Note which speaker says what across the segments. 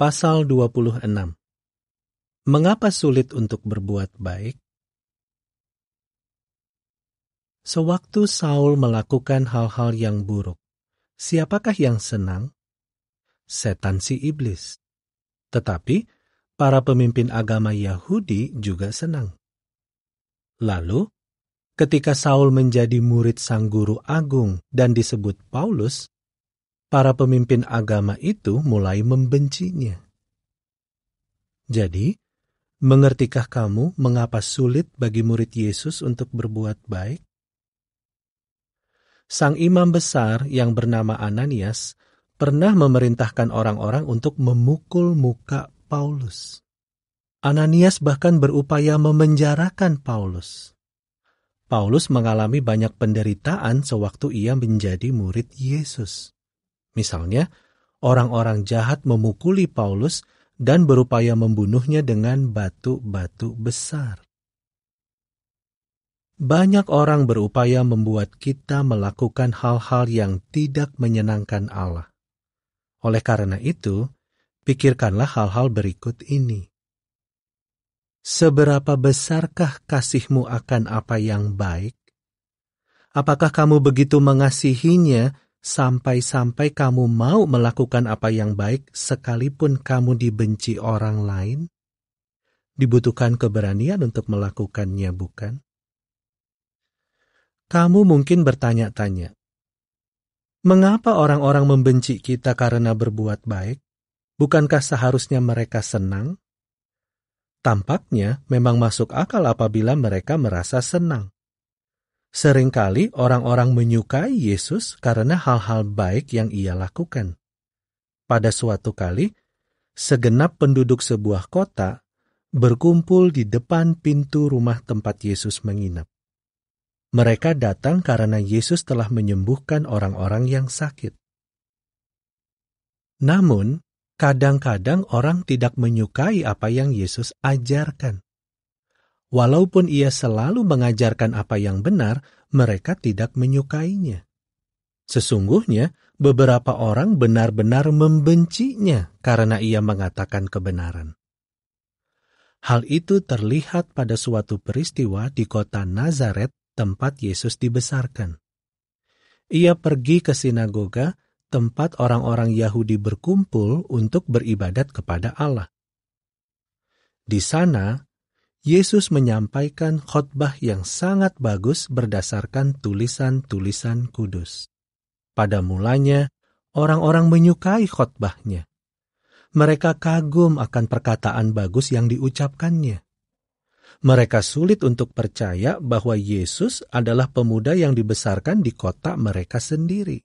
Speaker 1: Pasal 26 Mengapa sulit untuk berbuat baik? Sewaktu Saul melakukan hal-hal yang buruk, siapakah yang senang? Setan si iblis. Tetapi, para pemimpin agama Yahudi juga senang. Lalu, ketika Saul menjadi murid sang guru agung dan disebut Paulus, para pemimpin agama itu mulai membencinya. Jadi, mengertikah kamu mengapa sulit bagi murid Yesus untuk berbuat baik? Sang imam besar yang bernama Ananias pernah memerintahkan orang-orang untuk memukul muka Paulus. Ananias bahkan berupaya memenjarakan Paulus. Paulus mengalami banyak penderitaan sewaktu ia menjadi murid Yesus. Misalnya, orang-orang jahat memukuli Paulus dan berupaya membunuhnya dengan batu-batu besar. Banyak orang berupaya membuat kita melakukan hal-hal yang tidak menyenangkan Allah. Oleh karena itu, pikirkanlah hal-hal berikut ini. Seberapa besarkah kasihmu akan apa yang baik? Apakah kamu begitu mengasihinya sampai-sampai kamu mau melakukan apa yang baik sekalipun kamu dibenci orang lain? Dibutuhkan keberanian untuk melakukannya, bukan? Kamu mungkin bertanya-tanya, mengapa orang-orang membenci kita karena berbuat baik? Bukankah seharusnya mereka senang? Tampaknya memang masuk akal apabila mereka merasa senang. Seringkali orang-orang menyukai Yesus karena hal-hal baik yang ia lakukan. Pada suatu kali, segenap penduduk sebuah kota berkumpul di depan pintu rumah tempat Yesus menginap. Mereka datang karena Yesus telah menyembuhkan orang-orang yang sakit. Namun, kadang-kadang orang tidak menyukai apa yang Yesus ajarkan. Walaupun ia selalu mengajarkan apa yang benar, mereka tidak menyukainya. Sesungguhnya, beberapa orang benar-benar membencinya karena ia mengatakan kebenaran. Hal itu terlihat pada suatu peristiwa di kota Nazaret, tempat Yesus dibesarkan. Ia pergi ke sinagoga, tempat orang-orang Yahudi berkumpul untuk beribadat kepada Allah. Di sana, Yesus menyampaikan khotbah yang sangat bagus berdasarkan tulisan-tulisan kudus. Pada mulanya, orang-orang menyukai khotbahnya. Mereka kagum akan perkataan bagus yang diucapkannya. Mereka sulit untuk percaya bahwa Yesus adalah pemuda yang dibesarkan di kota mereka sendiri.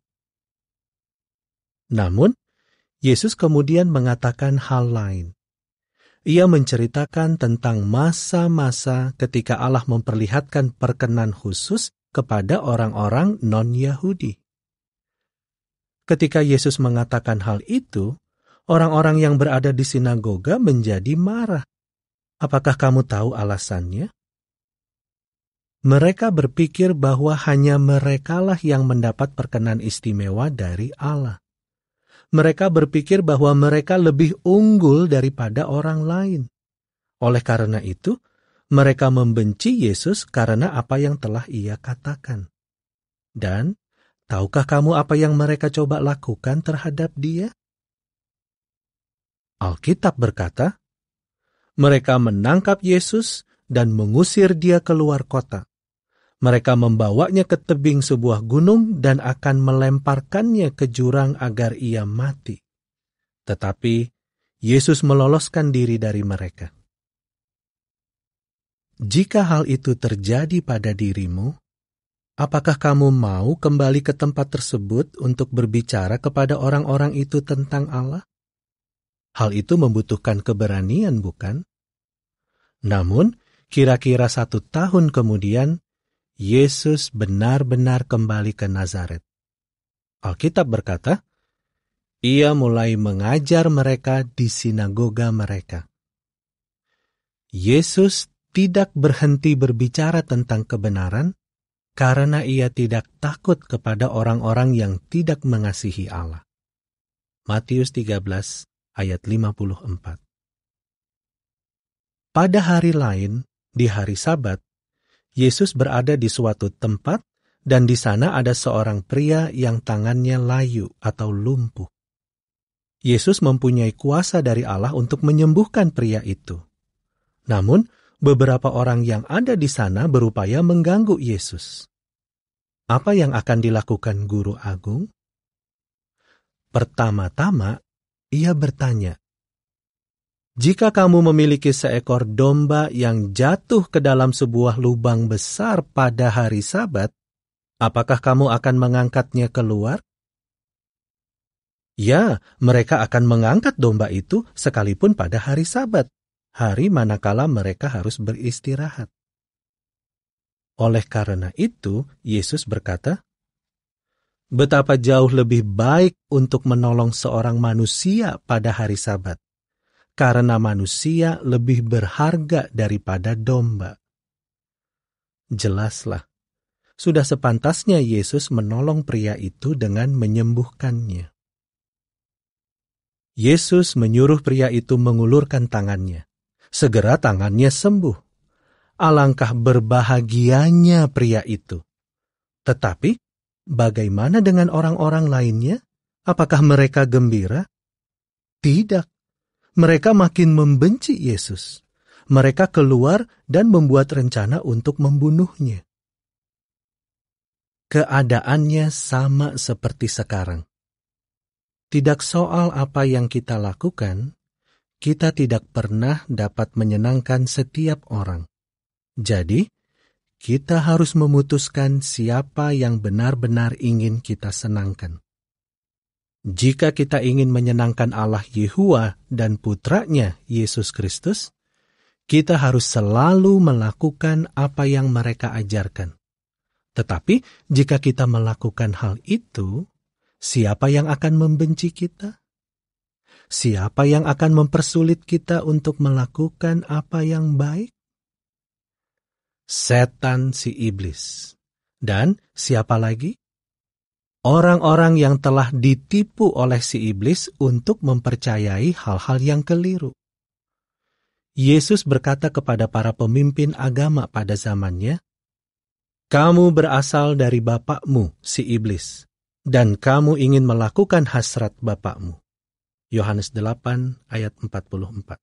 Speaker 1: Namun, Yesus kemudian mengatakan hal lain. Ia menceritakan tentang masa-masa ketika Allah memperlihatkan perkenan khusus kepada orang-orang non-Yahudi. Ketika Yesus mengatakan hal itu, orang-orang yang berada di sinagoga menjadi marah. Apakah kamu tahu alasannya? Mereka berpikir bahwa hanya merekalah yang mendapat perkenan istimewa dari Allah mereka berpikir bahwa mereka lebih unggul daripada orang lain. Oleh karena itu, mereka membenci Yesus karena apa yang telah ia katakan. Dan, tahukah kamu apa yang mereka coba lakukan terhadap dia? Alkitab berkata, mereka menangkap Yesus dan mengusir dia keluar kota. Mereka membawanya ke tebing sebuah gunung dan akan melemparkannya ke jurang agar ia mati. Tetapi Yesus meloloskan diri dari mereka. Jika hal itu terjadi pada dirimu, apakah kamu mau kembali ke tempat tersebut untuk berbicara kepada orang-orang itu tentang Allah? Hal itu membutuhkan keberanian, bukan? Namun, kira-kira satu tahun kemudian, Yesus benar-benar kembali ke Nazaret. Alkitab berkata, ia mulai mengajar mereka di sinagoga mereka. Yesus tidak berhenti berbicara tentang kebenaran karena ia tidak takut kepada orang-orang yang tidak mengasihi Allah. Matius 13 ayat 54. Pada hari lain, di hari Sabat, Yesus berada di suatu tempat dan di sana ada seorang pria yang tangannya layu atau lumpuh. Yesus mempunyai kuasa dari Allah untuk menyembuhkan pria itu. Namun, beberapa orang yang ada di sana berupaya mengganggu Yesus. Apa yang akan dilakukan Guru Agung? Pertama-tama, ia bertanya, jika kamu memiliki seekor domba yang jatuh ke dalam sebuah lubang besar pada hari Sabat, apakah kamu akan mengangkatnya keluar? Ya, mereka akan mengangkat domba itu sekalipun pada hari Sabat, hari manakala mereka harus beristirahat. Oleh karena itu, Yesus berkata, "Betapa jauh lebih baik untuk menolong seorang manusia pada hari Sabat karena manusia lebih berharga daripada domba. Jelaslah, sudah sepantasnya Yesus menolong pria itu dengan menyembuhkannya. Yesus menyuruh pria itu mengulurkan tangannya. Segera tangannya sembuh. Alangkah berbahagianya pria itu. Tetapi, bagaimana dengan orang-orang lainnya? Apakah mereka gembira? Tidak mereka makin membenci Yesus. Mereka keluar dan membuat rencana untuk membunuhnya. Keadaannya sama seperti sekarang. Tidak soal apa yang kita lakukan, kita tidak pernah dapat menyenangkan setiap orang. Jadi, kita harus memutuskan siapa yang benar-benar ingin kita senangkan. Jika kita ingin menyenangkan Allah Yehua dan putranya Yesus Kristus, kita harus selalu melakukan apa yang mereka ajarkan. Tetapi jika kita melakukan hal itu, siapa yang akan membenci kita? Siapa yang akan mempersulit kita untuk melakukan apa yang baik? Setan si iblis. Dan siapa lagi? orang-orang yang telah ditipu oleh si iblis untuk mempercayai hal-hal yang keliru. Yesus berkata kepada para pemimpin agama pada zamannya, "Kamu berasal dari bapakmu, si iblis, dan kamu ingin melakukan hasrat bapakmu." Yohanes 8 ayat 44.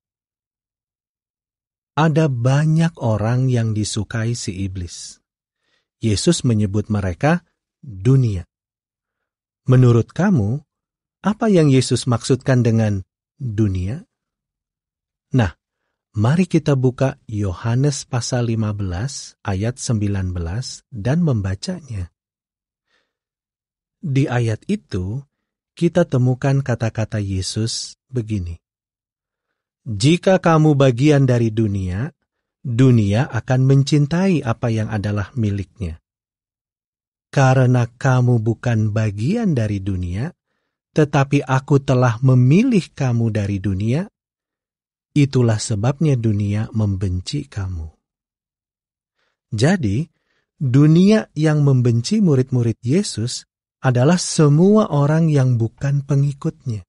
Speaker 1: Ada banyak orang yang disukai si iblis. Yesus menyebut mereka dunia. Menurut kamu, apa yang Yesus maksudkan dengan dunia? Nah, mari kita buka Yohanes pasal 15 ayat 19 dan membacanya. Di ayat itu, kita temukan kata-kata Yesus begini. Jika kamu bagian dari dunia, dunia akan mencintai apa yang adalah miliknya karena kamu bukan bagian dari dunia, tetapi aku telah memilih kamu dari dunia, itulah sebabnya dunia membenci kamu. Jadi, dunia yang membenci murid-murid Yesus adalah semua orang yang bukan pengikutnya.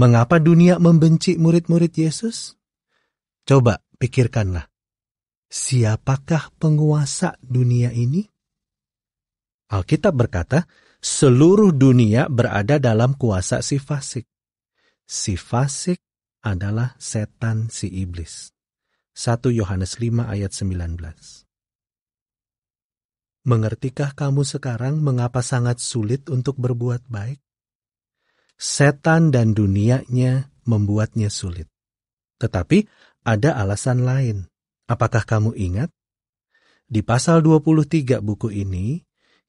Speaker 1: Mengapa dunia membenci murid-murid Yesus? Coba pikirkanlah, siapakah penguasa dunia ini? Alkitab berkata, seluruh dunia berada dalam kuasa si fasik. Si fasik adalah setan si iblis. 1 Yohanes 5 ayat 19. Mengertikah kamu sekarang mengapa sangat sulit untuk berbuat baik? Setan dan dunianya membuatnya sulit. Tetapi ada alasan lain. Apakah kamu ingat? Di pasal 23 buku ini,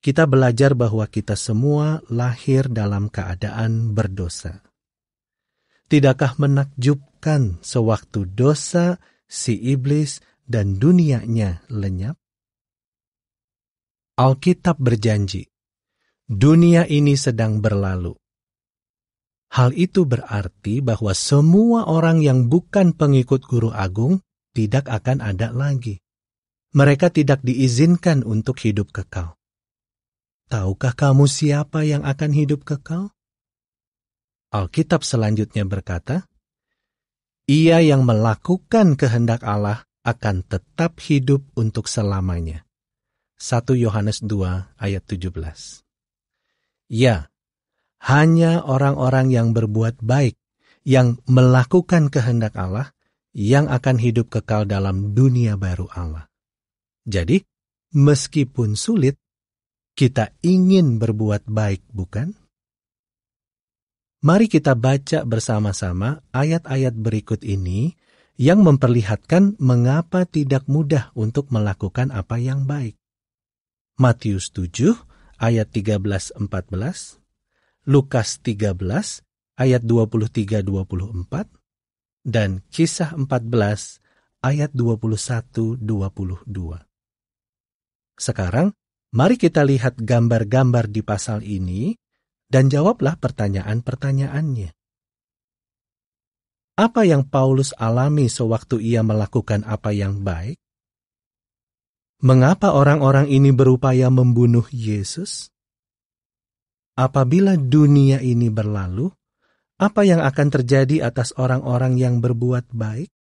Speaker 1: kita belajar bahwa kita semua lahir dalam keadaan berdosa. Tidakkah menakjubkan sewaktu dosa si iblis dan dunianya lenyap? Alkitab berjanji, dunia ini sedang berlalu. Hal itu berarti bahwa semua orang yang bukan pengikut guru agung tidak akan ada lagi. Mereka tidak diizinkan untuk hidup kekal. Tahukah kamu siapa yang akan hidup kekal? Alkitab selanjutnya berkata, Ia yang melakukan kehendak Allah akan tetap hidup untuk selamanya. 1 Yohanes 2 ayat 17 Ya, hanya orang-orang yang berbuat baik, yang melakukan kehendak Allah, yang akan hidup kekal dalam dunia baru Allah. Jadi, meskipun sulit, kita ingin berbuat baik, bukan? Mari kita baca bersama-sama ayat-ayat berikut ini yang memperlihatkan mengapa tidak mudah untuk melakukan apa yang baik. Matius 7 ayat 13-14, Lukas 13 ayat 23-24, dan kisah 14 ayat 21-22. Sekarang, Mari kita lihat gambar-gambar di pasal ini dan jawablah pertanyaan-pertanyaannya. Apa yang Paulus alami sewaktu ia melakukan apa yang baik? Mengapa orang-orang ini berupaya membunuh Yesus? Apabila dunia ini berlalu, apa yang akan terjadi atas orang-orang yang berbuat baik?